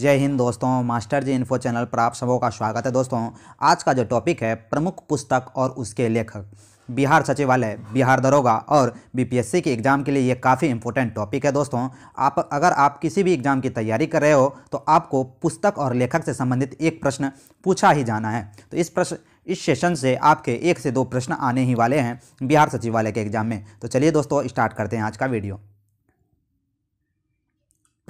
जय हिंद दोस्तों मास्टर जी info channel पर आप सबों का स्वागत है दोस्तों आज का जो टॉपिक है प्रमुख पुस्तक और उसके लेखक बिहार सचिवालय बिहार दरोगा और बीपीएससी के एग्ज़ाम के लिए ये काफ़ी इंपॉर्टेंट टॉपिक है दोस्तों आप अगर आप किसी भी एग्ज़ाम की तैयारी कर रहे हो तो आपको पुस्तक और लेखक से संबंधित एक प्रश्न पूछा ही जाना है तो इस प्रश्न इस सेशन से आपके एक से दो प्रश्न आने ही वाले हैं बिहार सचिवालय के एग्ज़ाम में तो चलिए दोस्तों स्टार्ट करते हैं आज का वीडियो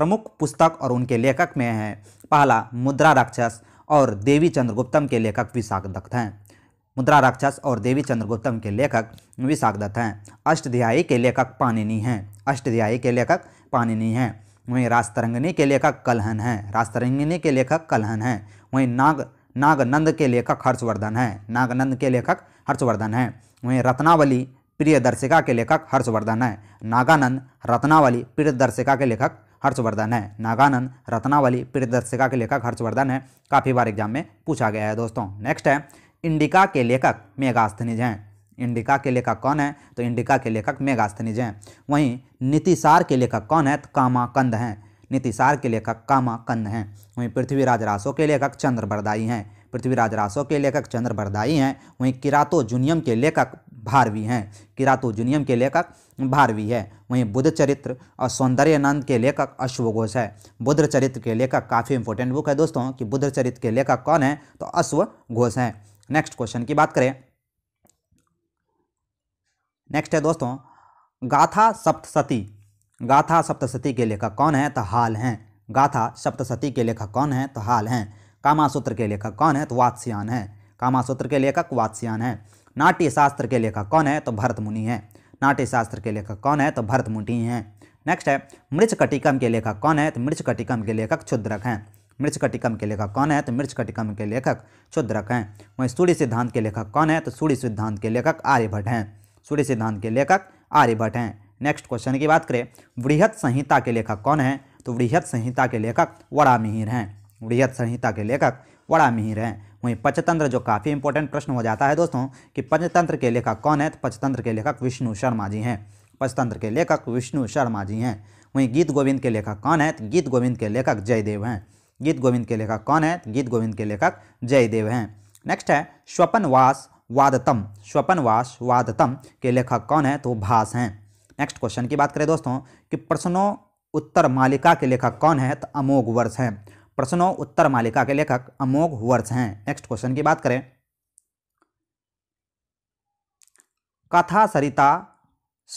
प्रमुख पुस्तक और उनके लेखक में हैं पहला मुद्रा राक्षस और देवी चंद्रगुप्तम के लेखक विशाख दत्त हैं मुद्रा राक्षस और देवी चंद्रगुप्तम के लेखक विशाख दत्त हैं अष्टध्यायी के लेखक पानिनी हैं अष्टध्यायी के लेखक पानिनी हैं वहीं रास्तरंगनी के लेखक कलहन हैं रास्तरंगनी के लेखक कलहन हैं वहीं नाग नागनंद के लेखक हर्षवर्धन हैं नागनंद के लेखक हर्षवर्धन हैं वहीं रत्नावली प्रियदर्शिका के लेखक हर्षवर्धन हैं नागानंद रत्नावली प्रियदर्शिका के लेखक हर्षवर्धन है नागानंद रत्नावली प्रियदर्शिका के लेखक हर्षवर्धन है काफ़ी बार एग्जाम में पूछा गया है दोस्तों नेक्स्ट है इंडिका के लेखक मेगास्थनिज हैं इंडिका के लेखक कौन है तो इंडिका के लेखक मेगास्थनिज हैं वहीं नीतिसार के लेखक कौन है तो कामाकंद हैं नीतिसार के लेखक कामाकंद हैं वहीं पृथ्वीराज रासो के लेखक चंद्रवरदाई हैं पृथ्वीराज रासो के लेखक चंद्र भरदाई हैं वहीं किरातो जूनियम के लेखक भारवी हैं किरातो जूनियम के लेखक भारवी है वहीं बुद्ध चरित्र और सौंदर्यानंद के लेखक अश्वघोष है बुद्ध चरित्र के लेखक काफ़ी इंपॉर्टेंट बुक है दोस्तों कि बुद्ध चरित्र के लेखक कौन है तो अश्व घोष हैं नेक्स्ट क्वेश्चन की बात करें नेक्स्ट है दोस्तों गाथा सप्तशती गाथा सप्तशती के लेखक कौन है तो हाल हैं गाथा सप्तशती के लेखक कौन है तो हाल हैं कामासूत्र के लेखक कौन है तो वात्स्यान है कामासूत्र के लेखक वात्स्यान है नाट्य शास्त्र के लेखक कौन है तो भरत मुनि है नाट्य शास्त्र के लेखक कौन है तो भरत मुनि हैं नेक्स्ट है कटिकम के लेखक कौन है तो कटिकम के लेखक क्षुद्रक हैं कटिकम के लेखक कौन है तो कटिकम के लेखक क्षुद्रक हैं वहीं सूर्य सिद्धांत के लेखक कौन है तो सूर्य सिद्धांत के लेखक आर्यभट्ट हैं सूर्य सिद्धांत के लेखक आर्यभट्ट हैं नेक्स्ट क्वेश्चन की बात करें वृहत संहिता के लेखक कौन है तो वृहत संहिता के लेखक वड़ा मिहिर हैं वृहत संहिता के लेखक बड़ा मिहिर हैं वहीं पंचतंत्र जो काफ़ी इंपॉर्टेंट प्रश्न हो जाता है दोस्तों कि पंचतंत्र के लेखक कौन है तो पंचतंत्र के लेखक विष्णु शर्मा जी हैं पंचतंत्र के लेखक विष्णु शर्मा जी हैं वहीं गीत गोविंद के लेखक कौन है तो गीत गोविंद के लेखक जयदेव हैं गीत गोविंद के लेखक कौन है तो गीत गोविंद के लेखक जयदेव हैं नेक्स्ट है स्वपनवास वादतम स्वपनवास वादतम के लेखक कौन है तो भास हैं नेक्स्ट क्वेश्चन की बात करें दोस्तों कि प्रश्नों उत्तर मालिका के लेखक कौन है तो अमोघ वर्ष हैं प्रश्नों उत्तर मालिका के लेखक अमोघ वर्ष हैं नेक्स्ट क्वेश्चन की बात करें कथा सरिता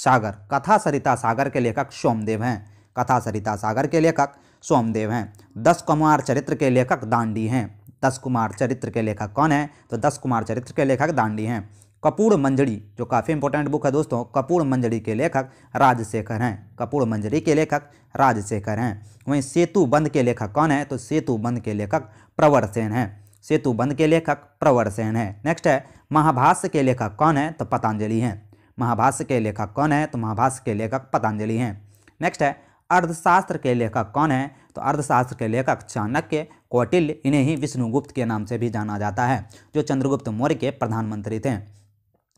सागर कथा सरिता सागर के लेखक सोमदेव हैं कथा सरिता सागर के लेखक सोमदेव हैं दस कुमार चरित्र के लेखक दांडी हैं दस कुमार चरित्र के लेखक कौन है तो दस कुमार चरित्र के लेखक दांडी हैं कपूर मंजरी जो काफ़ी इंपॉर्टेंट बुक है दोस्तों कपूर मंजरी के लेखक राजशेखर हैं कपूर मंजरी के लेखक राजशेखर हैं वहीं सेतु बंद के लेखक कौन है तो सेतु बंद के लेखक प्रवर सेन हैं सेतु बंद के लेखक प्रवर सेन हैं नेक्स्ट है महाभाष्य के लेखक कौन है तो पतंजलि हैं महाभाष्य के लेखक कौन है तो महाभाष्य के लेखक पतंजलि हैं नेक्स्ट है अर्थशास्त्र के लेखक कौन है तो अर्थशास्त्र के लेखक चाणक्य कौटिल्य इन्हें ही विष्णुगुप्त के नाम से भी जाना जाता है जो चंद्रगुप्त मौर्य के प्रधानमंत्री थे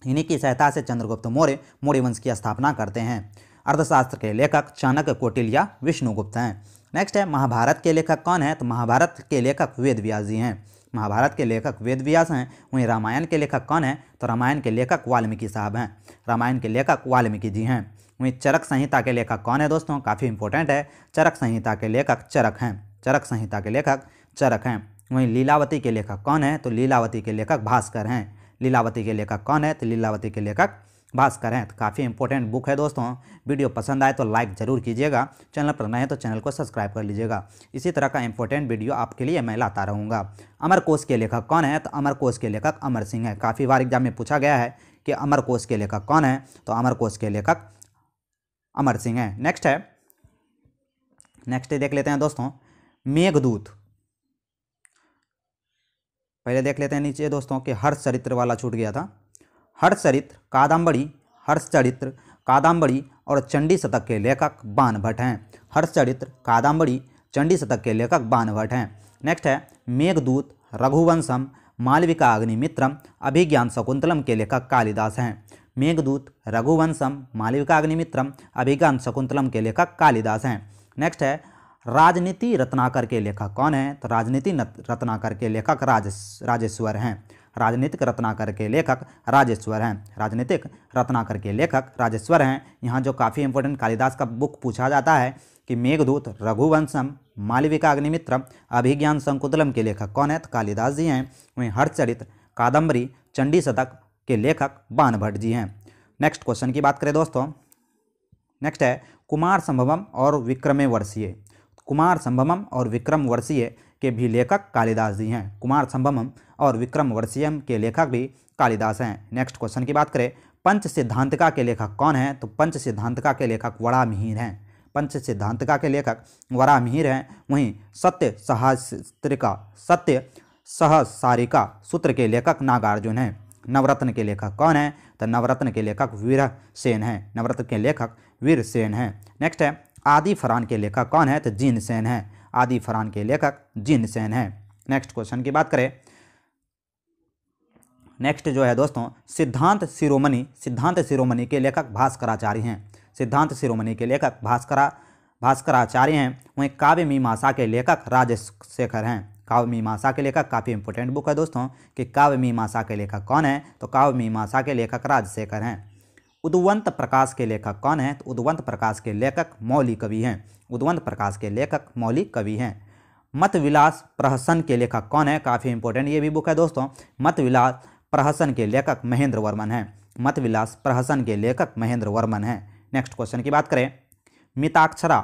इन्हीं की सहायता से चंद्रगुप्त मौर्य मौर्य वंश की स्थापना करते हैं अर्थशास्त्र के लेखक चाणक्य कोटिल विष्णुगुप्त हैं नेक्स्ट है महाभारत के लेखक कौन है तो महाभारत के लेखक वेद व्यास जी हैं महाभारत के लेखक वेद व्यास हैं वहीं रामायण के लेखक कौन है तो रामायण के लेखक वाल्मीकि साहब हैं रामायण के लेखक वाल्मीकि जी हैं वहीं चरक संहिता के लेखक कौन है दोस्तों काफ़ी इंपॉर्टेंट है चरक संहिता के लेखक चरक हैं चरक संहिता के लेखक चरक हैं वहीं लीलावती के लेखक कौन है तो लीलावती के लेखक भास्कर हैं लीलावती के लेखक कौन है तो लीलावती के लेखक भास्कर हैं तो काफ़ी इंपॉर्टेंट बुक है दोस्तों वीडियो पसंद आए तो लाइक जरूर कीजिएगा चैनल पर नए हैं तो चैनल को सब्सक्राइब कर लीजिएगा इसी तरह का इंपॉर्टेंट वीडियो आपके लिए मैं लाता रहूँगा अमर कोश के लेखक कौन है तो अमर कोश के लेखक अमर सिंह है काफ़ी बार एग्जाम में पूछा गया है कि अमर कोश के लेखक कौन है तो अमर कोश के लेखक अमर सिंह है नेक्स्ट है नेक्स्ट देख लेते हैं दोस्तों मेघदूत पहले देख लेते हैं नीचे दोस्तों कि हर्ष चरित्र वाला छूट गया था हर्ष चरित्र कादम्बरी हर्ष चरित्र कादम्बरी और चंडी शतक के लेखक बान भट्ट हैं हर्ष चरित्र कादम्बरी चंडी शतक के लेखक बान भट्ट हैं नेक्स्ट है मेघदूत रघुवंशम मालविका अग्निमित्रम अभिज्ञान शकुंतलम के लेखक कालिदास हैं मेघदूत रघुवंशम मालविका अग्निमित्रम अभिज्ञान शकुंतलम के लेखक कालिदास हैं नेक्स्ट है राजनीति रत्नाकर के लेखक कौन है तो राजनीति रत्नाकर के लेखक राज राजेश्वर हैं राजनीतिक रत्नाकर के लेखक राजेश्वर हैं राजनीतिक रत्नाकर के लेखक राजेश्वर हैं यहाँ जो काफ़ी इंपॉर्टेंट कालिदास का बुक पूछा जाता है कि मेघदूत रघुवंशम मालविका अग्निमित्र अभिज्ञान संकुतलम के लेखक कौन है तो कालिदास जी हैं वहीं हरचरित कादम्बरी चंडी शतक के लेखक बान भट्ट जी हैं नेक्स्ट क्वेश्चन की बात करें दोस्तों नेक्स्ट है कुमार संभवम और विक्रमे वर्षीय कुमार संभमम और विक्रम वर्षीय के भी लेखक कालिदास जी हैं कुमार संभमम और विक्रम वर्षीयम के लेखक भी कालिदास हैं नेक्स्ट क्वेश्चन की बात करें पंच सिद्धांतका के लेखक कौन हैं तो पंच सिद्धांतका के लेखक वड़ा मिहिर हैं पंच सिद्धांतका के लेखक वड़ा मिहिर हैं वहीं सत्य सहस्त्रिका सत्य सहसारिका सूत्र के लेखक नागार्जुन हैं नवरत्न के लेखक कौन हैं तो नवरत्न के लेखक वीर सेन हैं नवरत्न के लेखक वीर सेन हैं नेक्स्ट है आदि फरान के लेखक कौन है तो जीन सेन है आदि फरान के लेखक जीन सेन है नेक्स्ट क्वेश्चन की बात करें नेक्स्ट जो है दोस्तों सिद्धांत शिरोमणि सिद्धांत शिरोमणि के लेखक भास्कराचार्य हैं सिद्धांत शिरोमणि के लेखक भास्करा भास्कराचार्य हैं वहीं काव्य मीमांसा के लेखक राजशेखर शेखर हैं काव्य मीमांसा के लेखक काफ़ी इंपॉर्टेंट बुक है दोस्तों कि काव्य मीमांसा के लेखक कौन है तो काव्य मीमांसा के लेखक राजशेखर हैं उद्वंत प्रकाश के लेखक कौन हैं तो उद्वंत प्रकाश के लेखक मौली कवि हैं उद्वंत प्रकाश के लेखक मौली कवि हैं मत विलास प्रहसन के लेखक कौन है काफ़ी इंपॉर्टेंट ये भी बुक है दोस्तों मत विलास प्रहसन के लेखक महेंद्र वर्मन हैं मत विलास प्रहसन के लेखक महेंद्र वर्मन हैं नेक्स्ट क्वेश्चन की बात करें मिताक्षरा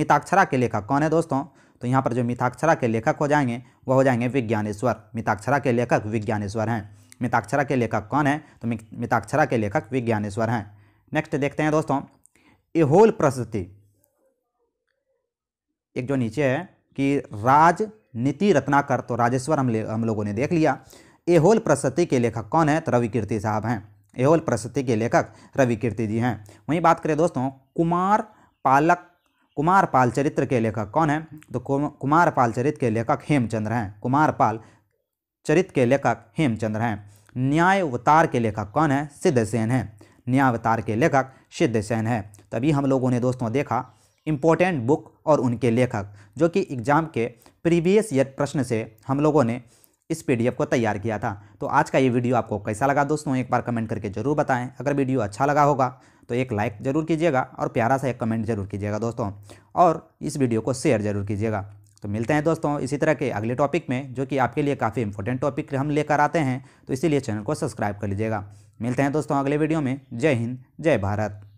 मिताक्षरा के लेखक कौन है दोस्तों तो यहाँ पर जो मिताक्षरा के लेखक हो जाएंगे वह हो जाएंगे विज्ञानेश्वर मिताक्षरा के लेखक विज्ञानेश्वर हैं मिताक्षरा के लेखक कौन है तो मिताक्षरा के लेखक विज्ञानेश्वर हैं नेक्स्ट देखते हैं दोस्तों एहोल प्रस्तुति एक जो नीचे है कि राजनीति रत्नाकर तो राजेश्वर हम हम लोगों ने देख लिया एहोल प्रस्तुति के लेखक कौन है तो रवि कीर्ति साहब हैं एहोल प्रस्तुति के लेखक रवि कीर्ति जी हैं वहीं बात करें दोस्तों कुमार पालक कुमार पाल चरित्र के लेखक कौन है तो कुमार पाल चरित्र के लेखक हेमचंद्र हैं कुमार पाल चरित के लेखक हेमचंद्र हैं न्यायवतार के लेखक कौन है सिद्धसेन है न्यायवतार के लेखक सिद्धसेन है तभी हम लोगों ने दोस्तों देखा इम्पोर्टेंट बुक और उनके लेखक जो कि एग्ज़ाम के प्रीवियस ईयर प्रश्न से हम लोगों ने इस पीडीएफ को तैयार किया था तो आज का ये वीडियो आपको कैसा लगा दोस्तों एक बार कमेंट करके ज़रूर बताएं अगर वीडियो अच्छा लगा होगा तो एक लाइक ज़रूर कीजिएगा और प्यारा सा एक कमेंट ज़रूर कीजिएगा दोस्तों और इस वीडियो को शेयर ज़रूर कीजिएगा तो मिलते हैं दोस्तों इसी तरह के अगले टॉपिक में जो कि आपके लिए काफ़ी इंपॉर्टेंट टॉपिक हम लेकर आते हैं तो इसीलिए चैनल को सब्सक्राइब कर लीजिएगा मिलते हैं दोस्तों अगले वीडियो में जय हिंद जय भारत